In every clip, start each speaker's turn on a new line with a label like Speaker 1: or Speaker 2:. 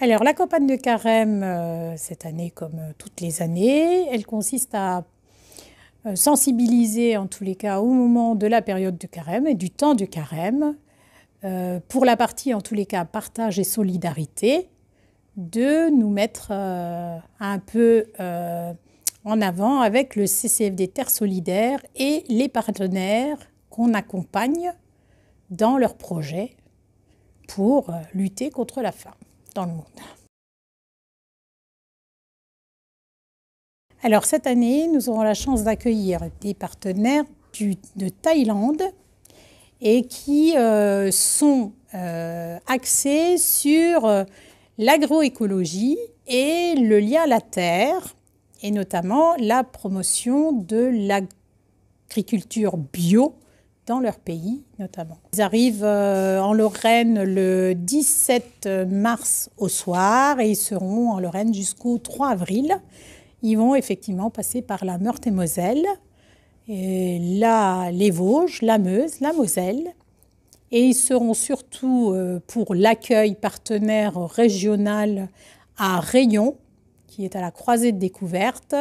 Speaker 1: Alors, la campagne de carême, euh, cette année comme euh, toutes les années, elle consiste à euh,
Speaker 2: sensibiliser, en tous les cas, au moment de la période de carême et du temps du carême, pour la partie, en tous les cas, partage et solidarité, de nous mettre un peu en avant avec le CCFD Terres Solidaires et les partenaires qu'on accompagne dans leurs projets
Speaker 1: pour euh, lutter contre la faim dans le monde. Alors cette année, nous aurons la chance d'accueillir des
Speaker 2: partenaires de Thaïlande et qui euh, sont euh, axés sur l'agroécologie et le lien à la terre et notamment la promotion de l'agriculture bio dans leur pays notamment. Ils arrivent euh, en Lorraine le 17 mars au soir et ils seront en Lorraine jusqu'au 3 avril. Ils vont effectivement passer par la Meurthe-et-Moselle, et la, les Vosges, la Meuse, la Moselle. Et ils seront surtout euh, pour l'accueil partenaire régional à Rayon, qui est à la croisée de découverte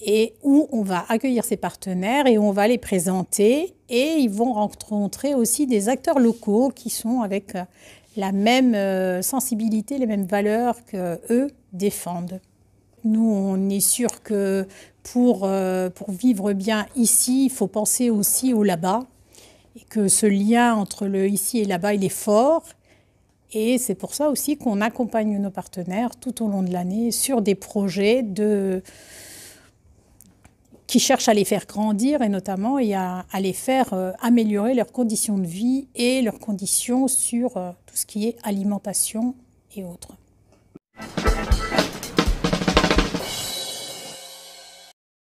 Speaker 2: et où on va accueillir ses partenaires et on va les présenter. Et ils vont rencontrer aussi des acteurs locaux qui sont avec euh, la même euh, sensibilité, les mêmes valeurs qu'eux défendent. Nous, on est sûr que pour, euh, pour vivre bien ici, il faut penser aussi au là-bas. Et que ce lien entre le ici et là-bas, il est fort. Et c'est pour ça aussi qu'on accompagne nos partenaires tout au long de l'année sur des projets qui cherchent à les faire grandir et notamment à, les faire euh, améliorer leurs conditions de vie et leurs conditions sur euh, tout ce qui est alimentation et autres.